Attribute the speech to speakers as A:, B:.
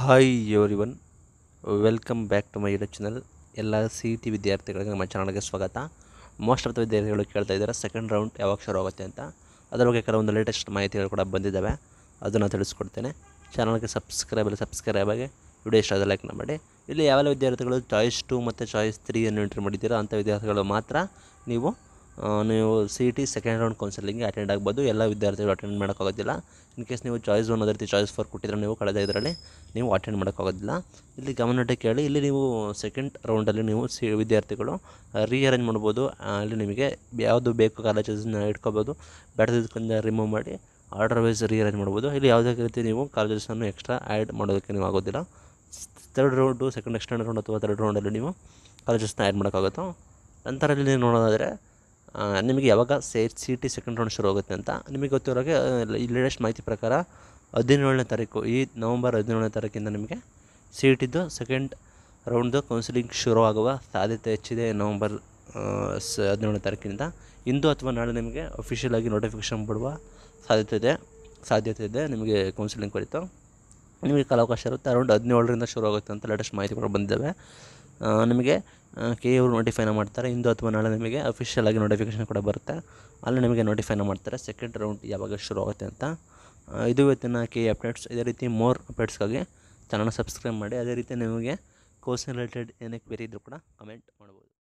A: hi everyone welcome back to my YouTube channel ಎಲ್ಲ C T e ವಿದ್ಯಾರ್ಥಿಗಳಿಗೆ ನಮ್ಮ ಚಾನಲ್ಗೆ ಸ್ವಾಗತ ಮೋಸ್ಟ್ ಆಫ್ ದ ವಿದ್ಯಾರ್ಥಿಗಳು ಕೇಳ್ತಾ ಇದ್ದಾರೆ ಸೆಕೆಂಡ್ ರೌಂಡ್ ಯಾವಾಗ ಶುರು ಆಗುತ್ತೆ ಅಂತ ಅದರ ಬಗ್ಗೆ ಕೆಲವೊಂದು ಲೇಟೆಸ್ಟ್ ಮಾಹಿತಿಗಳು ಕೂಡ ಬಂದಿದ್ದಾವೆ ಅದನ್ನು ತಿಳಿಸ್ಕೊಡ್ತೇನೆ ಚಾನಲ್ಗೆ ಸಬ್ಸ್ಕ್ರೈಬ್ ಸಬ್ಸ್ಕ್ರೈಬ್ ಆಗಿ ವಿಡಿಯೋ ಇಷ್ಟ ಲೈಕ್ ಮಾಡಿ ಇಲ್ಲಿ ಯಾವೆಲ್ಲ ವಿದ್ಯಾರ್ಥಿಗಳು ಚಾಯ್ಸ್ ಟು ಮತ್ತು ಚಾಯ್ಸ್ ತ್ರೀಯನ್ನು ಎಂಟ್ರಿ ಮಾಡಿದ್ದೀರೋ ಅಂಥ ವಿದ್ಯಾರ್ಥಿಗಳು ಮಾತ್ರ ನೀವು ನೀವು C T second round counselling attend ಆಗ್ಬೋದು ಎಲ್ಲ ವಿದ್ಯಾರ್ಥಿಗಳು ಅಟೆಂಡ್ ಮಾಡೋಕ್ಕಾಗೋದಿಲ್ಲ ಇನ್ ಕೇಸ್ ನೀವು ಚಾಯ್ಸ್ ಒನ್ ಅದೇ ರೀತಿ ಚಾಯ್ಸ್ ಫೋರ್ ಕೊಟ್ಟಿದ್ರೆ ನೀವು ಕಳೆದ ಇದರಲ್ಲಿ ನೀವು ಅಟೆಂಡ್ ಮಾಡೋಕ್ಕಾಗೋದಿಲ್ಲ ಇಲ್ಲಿ ಗಮನಕ್ಕೆ ಕೇಳಿ ಇಲ್ಲಿ ನೀವು ಸೆಕೆಂಡ್ ರೌಂಡಲ್ಲಿ ನೀವು ಸಿ ವಿದ್ಯಾರ್ಥಿಗಳು ರೀಅರೇಂಜ್ ಮಾಡ್ಬೋದು ಅಲ್ಲಿ ನಿಮಗೆ ಯಾವುದು ಬೇಕು ಕಾಲೇಜಸ್ನ ಇಟ್ಕೋಬೋದು ಬೇಡದಿಂದ ರಿಮೂವ್ ಮಾಡಿ ಆರ್ಡರ್ ವೈಸ್ ರೀಅರೇಂಜ್ ಮಾಡ್ಬೋದು ಇಲ್ಲಿ ಯಾವುದೇ ರೀತಿ ನೀವು ಕಾಲೇಜಸನ್ನು ಎಕ್ಸ್ಟ್ರಾ ಆ್ಯಡ್ ಮಾಡೋದಕ್ಕೆ ನೀವು ಆಗೋದಿಲ್ಲ third round second extend round ಅಥವಾ ಥರ್ಡ್ ರೌಂಡಲ್ಲಿ ನೀವು ಕಾಲೇಜಸ್ನ ಆ್ಯಡ್ ಮಾಡೋಕ್ಕಾಗುತ್ತೋ ನಂತರ ಇಲ್ಲಿ ನೋಡೋದಾದರೆ ನಿಮಗೆ ಯಾವಾಗ say C T second round ಶುರು ಆಗುತ್ತೆ ಅಂತ ನಿಮಗೆ ಈ ಲೇಟೆಸ್ಟ್ ಮಾಹಿತಿ ಪ್ರಕಾರ ಹದಿನೇಳನೇ ತಾರೀಕು ಈ ನವಂಬರ್ ಹದಿನೇಳನೇ ತಾರೀಕಿಂದ ನಿಮಗೆ ಸಿ ಇ ಸೆಕೆಂಡ್ ರೌಂಡ್ದು ಕೌನ್ಸಿಲಿಂಗ್ ಶುರು ಆಗುವ ಸಾಧ್ಯತೆ ಹೆಚ್ಚಿದೆ ನವಂಬರ್ ಸ ಹದಿನೇಳನೇ ತಾರೀಕಿನಿಂದ ಇಂದು ಅಥವಾ ನಾಳೆ ನಿಮಗೆ ಅಫಿಷಿಯಲ್ ಆಗಿ ನೋಟಿಫಿಕೇಷನ್ ಬಿಡುವ ಸಾಧ್ಯತೆ ಇದೆ ಸಾಧ್ಯತೆ ಇದೆ ನಿಮಗೆ ಕೌನ್ಸಿಲಿಂಗ್ ಕುರಿತು ನಿಮಗೆ ಕಾಲಾವಕಾಶ ಇರುತ್ತೆ ಅರೌಂಡ್ ಹದಿನೇಳರಿಂದ ಶುರು ಆಗುತ್ತೆ ಅಂತ ಲೇಟೆಸ್ಟ್ ಮಾಹಿತಿಗಳು ಬಂದಿದ್ದಾವೆ ನಿಮಗೆ ಕೆ ಅವರು ನೋಟಿಫೈನ ಮಾಡ್ತಾರೆ ಇಂದು ಅಥವಾ ನಾಳೆ ನಿಮಗೆ ಅಫಿಷಿಯಲ್ ಆಗಿ ನೋಟಿಫಿಕೇಷನ್ ಕೂಡ ಬರುತ್ತೆ ಅಲ್ಲಿ ನಿಮಗೆ ನೋಟಿಫೈನ ಮಾಡ್ತಾರೆ ಸೆಕೆಂಡ್ ರೌಂಡ್ ಯಾವಾಗ ಶುರು ಆಗುತ್ತೆ ಅಂತ ಇದು ಇವತ್ತಿನ ಕೆ ಅಪ್ಡೇಟ್ಸ್ ಇದೇ ರೀತಿ ಮೋರ್ ಅಪ್ಡೇಟ್ಸ್ಗಾಗಿ ಚಾನಲ್ ಸಬ್ಸ್ಕ್ರೈಬ್ ಮಾಡಿ ಅದೇ ರೀತಿ ನಿಮಗೆ ಕೋರ್ಸ್ ರಿಲೇಟೆಡ್ ಏನಕ್ಕೆ ಬೇರೆ ಇದ್ದರೂ ಕೂಡ ಕಮೆಂಟ್ ಮಾಡ್ಬೋದು